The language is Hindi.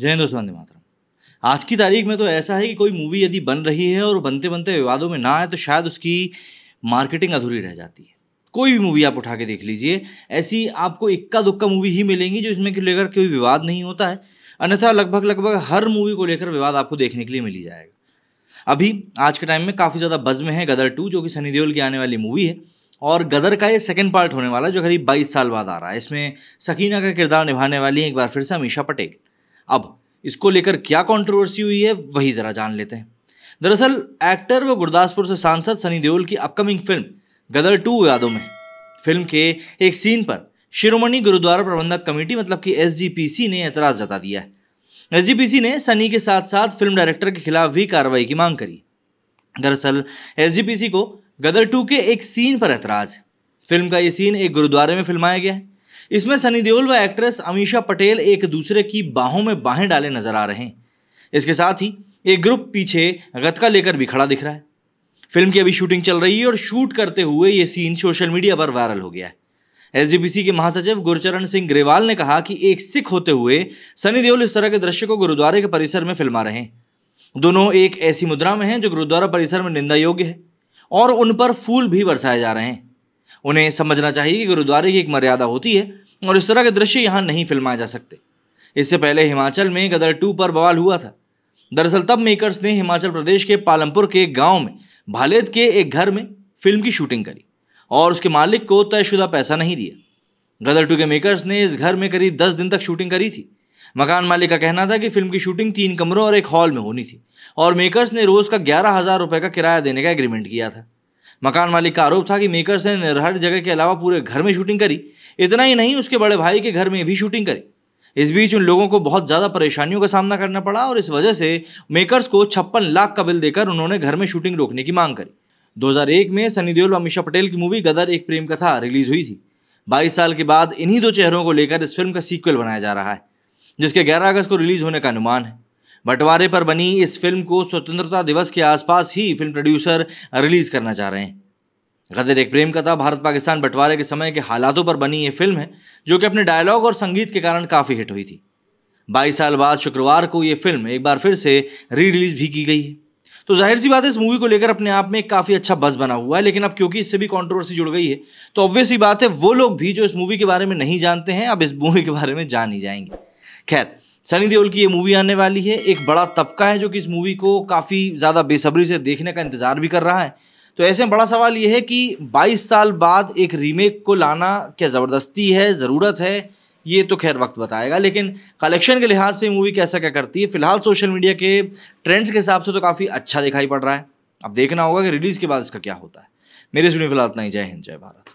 जय हिंद वंदे मातरम आज की तारीख में तो ऐसा है कि कोई मूवी यदि बन रही है और बनते बनते विवादों में ना आए तो शायद उसकी मार्केटिंग अधूरी रह जाती है कोई भी मूवी आप उठा के देख लीजिए ऐसी आपको इक्का दुक्का मूवी ही मिलेंगी जो इसमें लेकर कोई विवाद नहीं होता है अन्यथा लगभग लगभग हर मूवी को लेकर विवाद आपको देखने के लिए मिली जाएगा अभी आज के टाइम में काफ़ी ज़्यादा बज में है गदर टू जो कि सनी देओल की आने वाली मूवी है और गदर का ये सेकेंड पार्ट होने वाला है जो करीब 22 साल बाद आ रहा है इसमें सकीना का किरदार निभाने वाली है एक बार फिर से अमीशा पटेल अब इसको लेकर क्या कंट्रोवर्सी हुई है वही ज़रा जान लेते हैं दरअसल एक्टर व गुरदासपुर से सांसद सनी देओल की अपकमिंग फिल्म गदर टू यादों में फिल्म के एक सीन पर शिरोमणि गुरुद्वारा प्रबंधक कमेटी मतलब कि एस ने एतराज़ जता दिया है एस ने सनी के साथ साथ फिल्म डायरेक्टर के खिलाफ भी कार्रवाई की मांग करी दरअसल एस को गदर टू के एक सीन पर एतराज़ फिल्म का ये सीन एक गुरुद्वारे में फिल्माया गया है इसमें सनी देओल व एक्ट्रेस अमीशा पटेल एक दूसरे की बाहों में बाहें डाले नजर आ रहे हैं इसके साथ ही एक ग्रुप पीछे गतका लेकर भी खड़ा दिख रहा है फिल्म की अभी शूटिंग चल रही है और शूट करते हुए ये सीन सोशल मीडिया पर वायरल हो गया है एस के महासचिव गुरचरण सिंह ग्रेवाल ने कहा कि एक सिख होते हुए सनी देओल इस तरह के दृश्य को गुरुद्वारे के परिसर में फिल्मा रहे हैं दोनों एक ऐसी मुद्रा में हैं जो गुरुद्वारा परिसर में निंदा योग्य है और उन पर फूल भी बरसाए जा रहे हैं उन्हें समझना चाहिए कि गुरुद्वारे की एक मर्यादा होती है और इस तरह के दृश्य यहाँ नहीं फिल्माए जा सकते इससे पहले हिमाचल में गदर टू पर बवाल हुआ था दरअसल तब मेकर्स ने हिमाचल प्रदेश के पालमपुर के गांव में भालेद के एक घर में फिल्म की शूटिंग करी और उसके मालिक को तयशुदा पैसा नहीं दिया गदर टू के मेकर्स ने इस घर में करीब दस दिन तक शूटिंग करी थी मकान मालिक का कहना था कि फिल्म की शूटिंग तीन कमरों और एक हॉल में होनी थी और मेकर्स ने रोज़ का ग्यारह हज़ार रुपये का किराया देने का एग्रीमेंट किया था मकान मालिक का आरोप था कि मेकर्स ने हर जगह के अलावा पूरे घर में शूटिंग करी इतना ही नहीं उसके बड़े भाई के घर में भी शूटिंग करी इस बीच उन लोगों को बहुत ज़्यादा परेशानियों का सामना करना पड़ा और इस वजह से मेकर्स को छप्पन लाख का बिल देकर उन्होंने घर में शूटिंग रोकने की मांग करी 2001 में सनी देओल और अमीशा पटेल की मूवी गदर एक प्रेम कथा रिलीज हुई थी 22 साल के बाद इन्हीं दो चेहरों को लेकर इस फिल्म का सीक्वल बनाया जा रहा है जिसके 11 अगस्त को रिलीज होने का अनुमान है बंटवारे पर बनी इस फिल्म को स्वतंत्रता दिवस के आसपास ही फिल्म प्रोड्यूसर रिलीज करना चाह रहे हैं गदर एक प्रेम कथा भारत पाकिस्तान बंटवारे के समय के हालातों पर बनी ये फिल्म है जो कि अपने डायलॉग और संगीत के कारण काफ़ी हिट हुई थी 22 साल बाद शुक्रवार को ये फिल्म एक बार फिर से री रिलीज भी की गई है तो जाहिर सी बात है इस मूवी को लेकर अपने आप में एक काफ़ी अच्छा बस बना हुआ है लेकिन अब क्योंकि इससे भी कॉन्ट्रोवर्सी जुड़ गई है तो ऑब्वियस ही बात है वो लोग भी जो इस मूवी के बारे में नहीं जानते हैं अब इस मूवी के बारे में जान ही जाएंगे खैर सनी देओल की ये मूवी आने वाली है एक बड़ा तबका है जो कि इस मूवी को काफ़ी ज़्यादा बेसब्री से देखने का इंतज़ार भी कर रहा है तो ऐसे में बड़ा सवाल ये है कि 22 साल बाद एक रीमेक को लाना क्या ज़बरदस्ती है ज़रूरत है ये तो खैर वक्त बताएगा लेकिन कलेक्शन के लिहाज से मूवी कैसा क्या करती है फिलहाल सोशल मीडिया के ट्रेंड्स के हिसाब से तो काफ़ी अच्छा दिखाई पड़ रहा है अब देखना होगा कि रिलीज़ के बाद इसका क्या होता है मेरे सुनी फिलहाल इतना ही जय हिंद जय भारत